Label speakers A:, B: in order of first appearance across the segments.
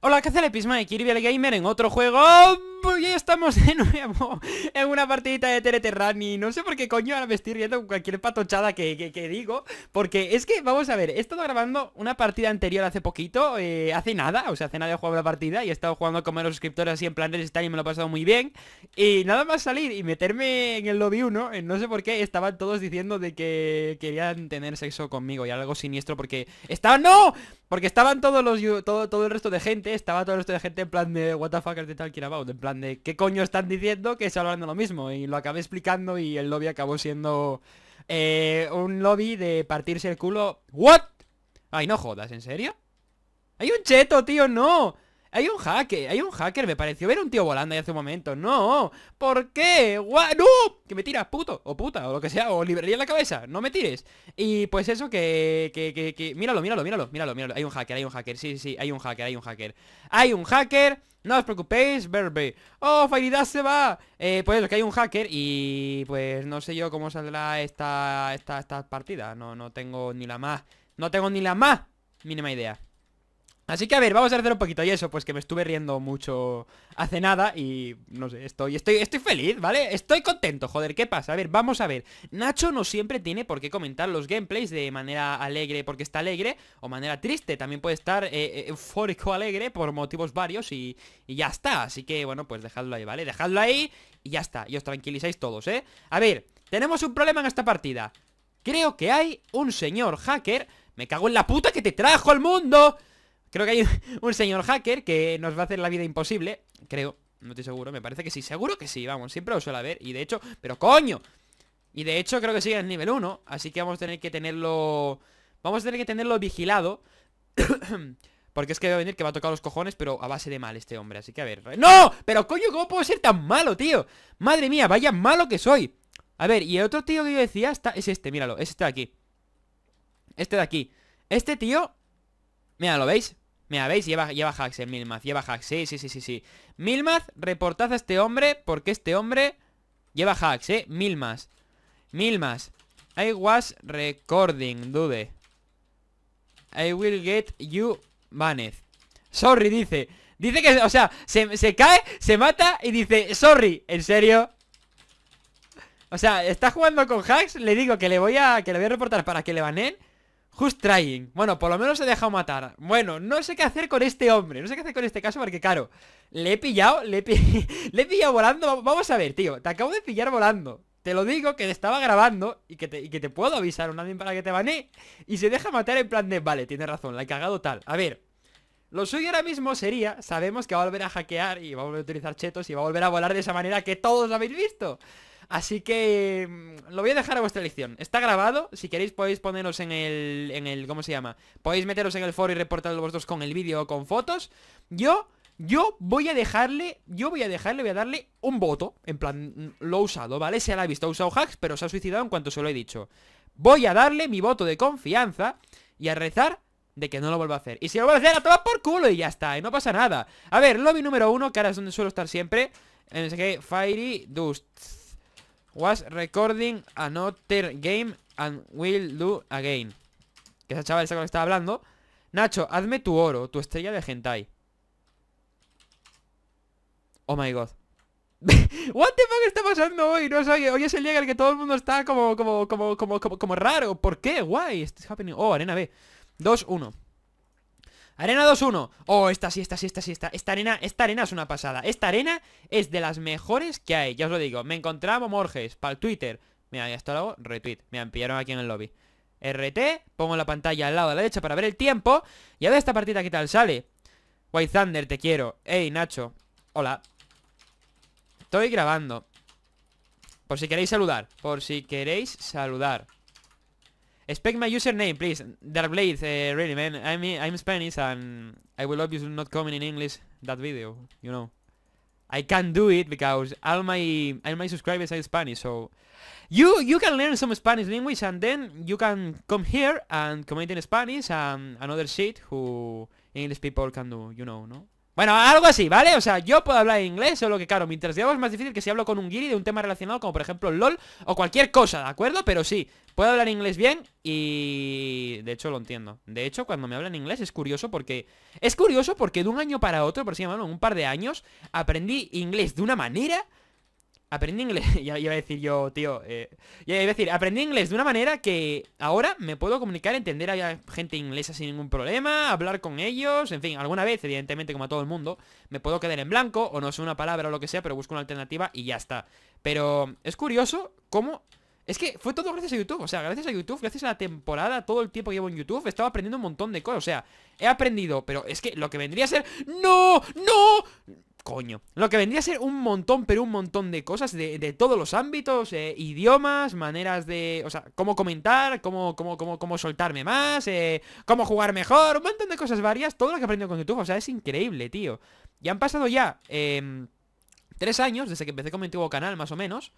A: Hola, ¿qué hace el Episma de Kirby el Gamer en otro juego pues ya estamos de en una partidita de Run Y No sé por qué coño ahora me estoy riendo con cualquier patochada que, digo. Porque es que, vamos a ver, he estado grabando una partida anterior hace poquito, eh, hace nada, o sea, hace nada he jugado la partida y he estado jugando con los suscriptores así en plan estar y me lo he pasado muy bien. Y nada más salir y meterme en el lobby 1, eh, no sé por qué, estaban todos diciendo de que querían tener sexo conmigo y algo siniestro porque... ¡Estaban! ¡No! Porque estaban todos los... Todo, todo el resto de gente, estaba todo el resto de gente en plan de... What the fuck de tal, talking about? ¿qué coño están diciendo que se hablando lo mismo? Y lo acabé explicando y el lobby acabó siendo eh, un lobby de partirse el culo. ¿What? Ay, no jodas, ¿en serio? Hay un cheto, tío, no. Hay un hacker, hay un hacker, me pareció ver un tío volando ahí hace un momento No, ¿por qué? ¡Guau! ¡No! Que me tiras, puto, o puta, o lo que sea, o librería en la cabeza, no me tires Y pues eso, que, que, que, que... Míralo, míralo, míralo, míralo, míralo Hay un hacker, hay un hacker, sí, sí, hay un hacker, hay un hacker Hay un hacker, no os preocupéis, verbe ¡Oh, Fairidad se va! Eh, pues eso, que hay un hacker y... Pues no sé yo cómo saldrá esta, esta, esta partida No, no tengo ni la más, no tengo ni la más mínima idea Así que a ver, vamos a hacer un poquito y eso, pues que me estuve riendo mucho hace nada y no sé, estoy, estoy, estoy feliz, ¿vale? Estoy contento, joder, ¿qué pasa? A ver, vamos a ver. Nacho no siempre tiene por qué comentar los gameplays de manera alegre porque está alegre o manera triste, también puede estar eh, eh, eufórico alegre por motivos varios y, y ya está. Así que bueno, pues dejadlo ahí, ¿vale? Dejadlo ahí y ya está, y os tranquilizáis todos, ¿eh? A ver, tenemos un problema en esta partida. Creo que hay un señor hacker... Me cago en la puta que te trajo al mundo Creo que hay un señor hacker que nos va a hacer la vida imposible Creo, no estoy seguro, me parece que sí Seguro que sí, vamos, siempre lo suele haber Y de hecho, pero coño Y de hecho creo que sigue en nivel 1 Así que vamos a tener que tenerlo... Vamos a tener que tenerlo vigilado Porque es que va a venir que va a tocar los cojones Pero a base de mal este hombre, así que a ver ¡No! Pero coño, ¿cómo puedo ser tan malo, tío? Madre mía, vaya malo que soy A ver, y el otro tío que yo decía está... es este, míralo, es este de aquí Este de aquí Este tío Mira, ¿lo veis? Mira, ¿veis? Lleva, lleva hacks en Milmath, lleva hacks, sí, sí, sí, sí, sí Milmath, reportad a este hombre Porque este hombre lleva hacks, eh Mil más, I was recording, dude I will get you banned Sorry, dice Dice que, o sea, se, se cae, se mata y dice Sorry, ¿en serio? O sea, está jugando con hacks Le digo que le voy a, que le voy a reportar para que le banen Just trying. Bueno, por lo menos se deja matar. Bueno, no sé qué hacer con este hombre. No sé qué hacer con este caso porque, claro, le he pillado, le he, le pillado volando. Vamos a ver, tío. Te acabo de pillar volando. Te lo digo que estaba grabando y que te, puedo avisar un alguien para que te bane Y se deja matar en plan de, vale, tiene razón, la he cagado tal. A ver. Lo suyo ahora mismo sería, sabemos que va a volver a hackear y va a volver a utilizar chetos y va a volver a volar de esa manera que todos habéis visto. Así que mm, lo voy a dejar a vuestra elección. Está grabado, si queréis podéis poneros en el, en el ¿cómo se llama? Podéis meteros en el foro y reportarlo vosotros con el vídeo o con fotos. Yo, yo voy a dejarle, yo voy a dejarle, voy a darle un voto. En plan, mm, lo he usado, ¿vale? Se la ha visto, ha usado hacks, pero se ha suicidado en cuanto se lo he dicho. Voy a darle mi voto de confianza y a rezar de que no lo vuelva a hacer. Y si lo vuelve a hacer, a tomar por culo y ya está, y no pasa nada. A ver, lobby número uno, que ahora es donde suelo estar siempre. En ese que Fiery Dust. Was recording another game and will do again. Que esa chaval esa con la que estaba hablando. Nacho, hazme tu oro, tu estrella de hentai. Oh my god. What the fuck está pasando hoy? No sé, hoy es el día en el que todo el mundo está como, como, como, como, como, como raro. ¿Por qué? Why? happening. Oh, arena B. 2-1. Arena 2-1 Oh, esta sí, esta sí, esta sí, esta Esta arena, esta arena es una pasada Esta arena es de las mejores que hay Ya os lo digo Me encontraba Morges Para el Twitter Mira, ya está hago, Retweet Mira, me pillaron aquí en el lobby RT Pongo la pantalla al lado de la derecha para ver el tiempo Y a ver esta partida qué tal sale White Thunder, te quiero Ey, Nacho Hola Estoy grabando Por si queréis saludar Por si queréis saludar Expect my username, please. Darkblade, uh, really, man. I'm I'm Spanish and I will obviously not comment in English that video, you know. I can't do it because all my all my subscribers are Spanish, so you you can learn some Spanish language and then you can come here and comment in Spanish and another shit who English people can do, you know, no? Bueno, algo así, ¿vale? O sea, yo puedo hablar inglés, solo que claro, mi hago es más difícil que si hablo con un guiri de un tema relacionado como por ejemplo LOL o cualquier cosa, ¿de acuerdo? Pero sí, puedo hablar inglés bien y... De hecho lo entiendo. De hecho, cuando me hablan inglés es curioso porque... Es curioso porque de un año para otro, por si llamarlo, un par de años, aprendí inglés de una manera aprendí inglés, ya iba a decir yo, tío, eh, ya iba a decir, aprendí inglés de una manera que ahora me puedo comunicar, entender a gente inglesa sin ningún problema, hablar con ellos, en fin, alguna vez, evidentemente, como a todo el mundo, me puedo quedar en blanco o no sé una palabra o lo que sea, pero busco una alternativa y ya está. Pero es curioso cómo... Es que fue todo gracias a YouTube, o sea, gracias a YouTube, gracias a la temporada, todo el tiempo que llevo en YouTube, he estado aprendiendo un montón de cosas, o sea, he aprendido, pero es que lo que vendría a ser... ¡No! ¡No! coño. Lo que vendría a ser un montón, pero un montón de cosas de, todos los ámbitos, eh, idiomas, maneras de... O sea, cómo comentar, cómo, cómo, cómo, cómo soltarme más, eh, cómo jugar mejor, un montón de cosas varias, todo lo que he aprendido con YouTube, o sea, es increíble, tío. Ya han pasado ya em, tres años, desde que empecé con mi antiguo canal, más o menos.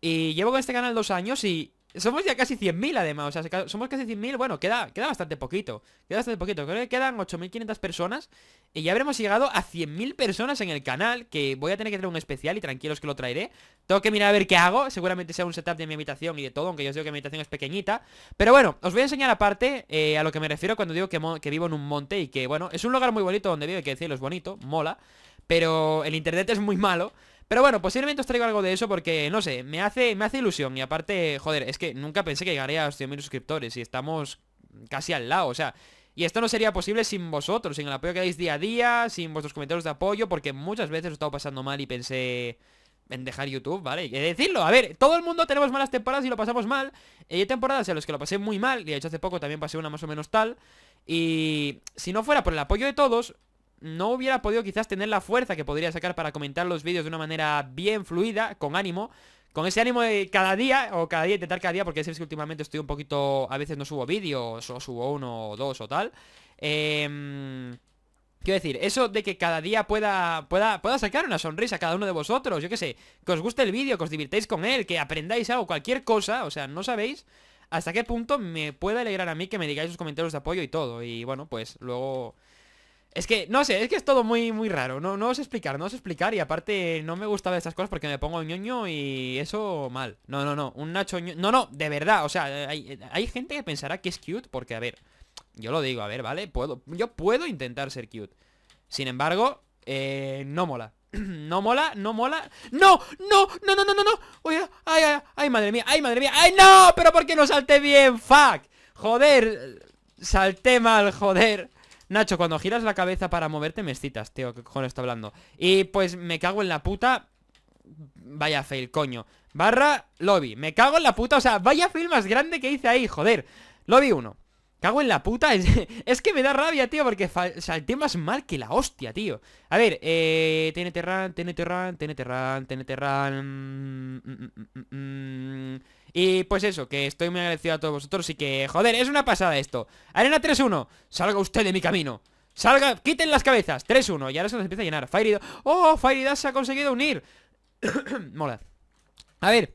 A: Y llevo con este canal dos años y somos ya casi 100.000 además, o sea, somos casi 100.000, bueno, queda, queda bastante poquito, queda bastante poquito, creo que quedan 8.500 personas y ya habremos llegado a 100.000 personas en el canal, que voy a tener que tener un especial y tranquilos que lo traeré. Tengo que mirar a ver qué hago, seguramente sea un setup de mi habitación y de todo, aunque yo os digo que mi habitación es pequeñita. Pero bueno, os voy a enseñar aparte eh, a lo que me refiero cuando digo que, que vivo en un monte y que, bueno, es un lugar muy bonito donde vivo, hay que decirlo, es bonito, mola, pero el internet es muy malo. Pero bueno, posiblemente os traigo algo de eso porque, no sé, me hace, me hace ilusión. Y aparte, joder, es que nunca pensé que llegaría a los 100.000 suscriptores y estamos casi al lado, o sea... Y esto no sería posible sin vosotros, sin el apoyo que dais día a día, sin vuestros comentarios de apoyo, porque muchas veces he estado pasando mal y pensé en dejar YouTube, ¿vale? Y decirlo, a ver, todo el mundo tenemos malas temporadas y lo pasamos mal. Y hay temporadas en las que lo pasé muy mal, y de hecho hace poco también pasé una más o menos tal. Y si no fuera por el apoyo de todos, no hubiera podido quizás tener la fuerza que podría sacar para comentar los vídeos de una manera bien fluida, con ánimo. Con ese ánimo de cada día, o cada día, intentar cada día, porque sé que últimamente estoy un poquito... A veces no subo vídeos, o subo uno o dos o tal. Em, quiero decir, eso de que cada día pueda, pueda, pueda sacar una sonrisa a cada uno de vosotros, yo qué sé, que os guste el vídeo, que os divirtáis con él, que aprendáis algo, cualquier cosa, o sea, no sabéis hasta qué punto me puede alegrar a mí que me digáis los comentarios de apoyo y todo. Y bueno, pues luego es que, no sé, es que es todo muy, muy raro No, no os explicar, no os explicar Y aparte no me gustaba ver estas cosas porque me pongo ñoño Y eso mal No, no, no, un Nacho ñoño No, no, de verdad, o sea, hay, gente que pensará que es cute Porque, a ver, yo lo digo, a ver, ¿vale? Puedo, yo puedo intentar ser cute Sin embargo, eh, no mola no mola, no mola ¡No! ¡No! ¡No, no, no, no, no! ¡Ay, ay, ay! ¡Ay, madre mía! ¡Ay, madre mía! ¡Ay, no! ¿Pero por qué no salté bien? ¡Fuck! ¡Joder! Salté mal, joder Nacho, cuando giras la cabeza para moverte me excitas, tío, que cojones está hablando. Y pues me cago en la puta. Vaya fail, coño. Barra lobby. Me cago en la puta. O sea, vaya fail más grande que hice ahí, joder. Lobby 1. Cago en la puta, es, que me da rabia, tío, porque salté más mal que la hostia, tío. A ver, eh, TNT Run, TNT Run, TNT Run, TNT Run. y pues eso, que estoy muy agradecido a todos vosotros y que, joder, es una pasada esto. Arena 3-1, salga usted de mi camino. Salga, quiten las cabezas, 3-1, y ahora se nos empieza a llenar. Fire ¡Oh, Fire se ha conseguido unir! Mola. A ver,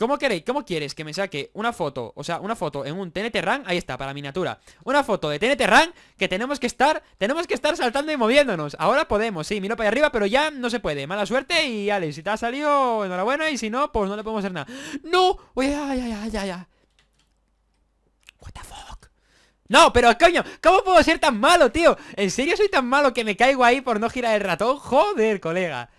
A: ¿Cómo queréis? ¿Cómo quieres que me saque una foto? O sea, una foto en un TNT Run, ahí está, para miniatura Una foto de TNT Run que tenemos que estar Tenemos que estar saltando y moviéndonos Ahora podemos, sí, miro para arriba, pero ya no se puede Mala suerte y Alex, si te ha salido, enhorabuena Y si no, pues no le podemos hacer nada ¡No! ay, ay, ay, ay, ay! What the fuck No, pero coño, ¿cómo puedo ser tan malo, tío? ¿En serio soy tan malo que me caigo ahí por no girar el ratón? Joder, colega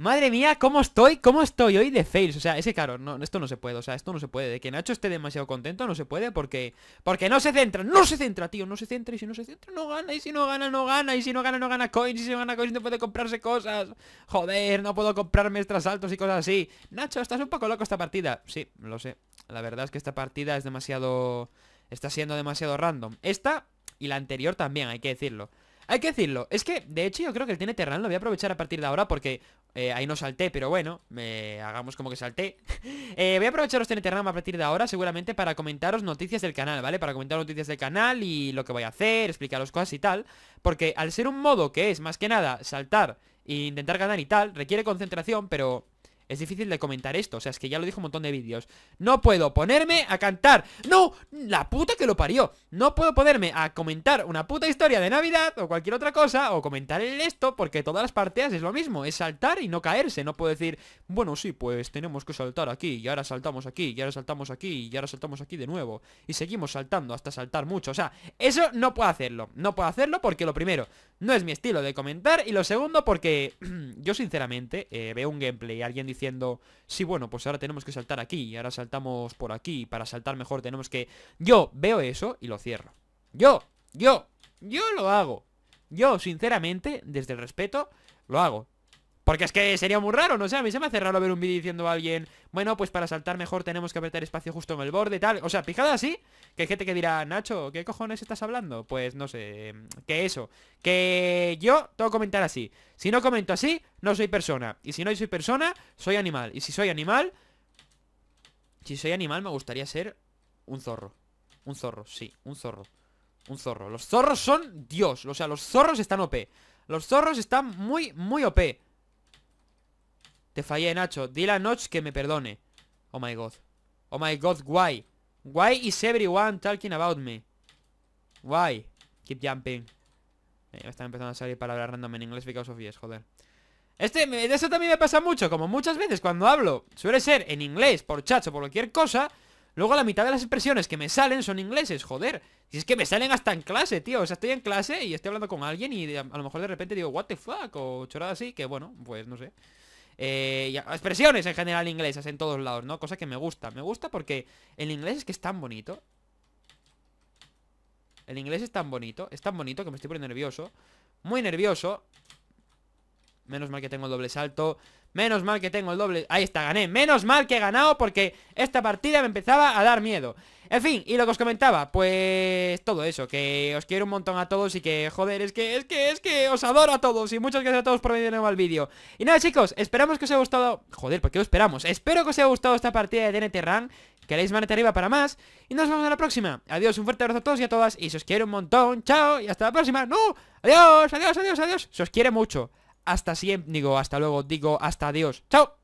A: Madre mía, ¿cómo estoy? ¿Cómo estoy hoy de fails? O sea, ese caro esto no se puede, o sea, esto no se puede. De que Nacho esté demasiado contento no se puede porque... Porque no se centra, no se centra, tío, no se centra. Y si no se centra, no gana, y si no gana, no gana, y si no gana, no gana coins, y si no gana coins no puede comprarse cosas. Joder, no puedo comprarme altos y cosas así. Nacho, estás un poco loco esta partida. Sí, lo sé. La verdad es que esta partida es demasiado... Está siendo demasiado random. Esta y la anterior también, hay que decirlo. Hay que decirlo, es que de hecho yo creo que el tiene Run lo voy a aprovechar a partir de ahora porque eh, ahí no salté, pero bueno, me hagamos como que salté. Eh, voy a aprovecharos terreno a partir de ahora, seguramente, para comentaros noticias del canal, ¿vale? Para comentaros noticias del canal y lo que voy a hacer, explicaros cosas y tal. Porque al ser un modo que es, más que nada, saltar e intentar ganar y tal, requiere concentración, pero es difícil de comentar esto, o sea, es que ya lo dijo un montón de vídeos No puedo ponerme a cantar ¡No! ¡La puta que lo parió! No puedo ponerme a comentar una puta historia de Navidad o cualquier otra cosa O comentar esto, porque todas las parteas es lo mismo Es saltar y no caerse, no puedo decir Bueno, sí, pues tenemos que saltar aquí Y ahora saltamos aquí, y ahora saltamos aquí Y ahora saltamos aquí de nuevo Y seguimos saltando hasta saltar mucho, o sea Eso no puedo hacerlo, no puedo hacerlo porque lo primero No es mi estilo de comentar Y lo segundo porque yo sinceramente eh, veo un gameplay y alguien dice diciendo, sí, bueno, pues ahora tenemos que saltar aquí, y ahora saltamos por aquí, para saltar mejor tenemos que... Yo veo eso y lo cierro. Yo, yo, yo lo hago. Yo, sinceramente, desde el respeto, lo hago. Porque es que sería muy raro, no o sé, sea, a mí se me hace raro ver un vídeo diciendo a alguien Bueno, pues para saltar mejor tenemos que apretar espacio justo en el borde tal O sea, picada así, que hay gente que dirá Nacho, ¿qué cojones estás hablando? Pues no sé, que eso Que yo tengo que comentar así Si no comento así, no soy persona Y si no soy persona, soy animal Y si soy animal Si soy animal me gustaría ser un zorro Un zorro, sí, un zorro Un zorro, los zorros son Dios O sea, los zorros están OP Los zorros están muy, muy OP te fallé, Nacho. Dile a Notch que me perdone. Oh my god. Oh my god, why? Why is everyone talking about me? Why? Keep jumping. me eh, están empezando a salir palabras random en inglés because of yes, joder. Este, eso también me pasa mucho, como muchas veces cuando hablo suele ser en inglés, por chacho, por cualquier cosa, luego la mitad de las expresiones que me salen son ingleses, joder. Si es que me salen hasta en clase, tío, o sea, estoy en clase y estoy hablando con alguien y a lo mejor de repente digo, what the fuck, o chorada así, que bueno, pues no sé. Eh, expresiones en general inglesas en todos lados, ¿no? Cosa que me gusta, me gusta porque el inglés es que es tan bonito El inglés es tan bonito, es tan bonito que me estoy poniendo nervioso Muy nervioso Menos mal que tengo el doble salto Menos mal que tengo el doble Ahí está, gané Menos mal que he ganado porque esta partida me empezaba a dar miedo En fin, y lo que os comentaba Pues todo eso, que os quiero un montón a todos Y que, joder, es que, es que, es que Os adoro a todos y muchas gracias a todos por venir de nuevo al vídeo Y nada chicos, esperamos que os haya gustado Joder, ¿por qué lo esperamos? Espero que os haya gustado esta partida de TNT Run que Queréis manete arriba para más Y nos vemos en la próxima Adiós, un fuerte abrazo a todos y a todas Y se os quiero un montón, chao y hasta la próxima ¡No! ¡Adiós, adiós, adiós, adiós! Se os quiere mucho hasta siempre, digo, hasta luego, digo, hasta adiós. ¡Chao!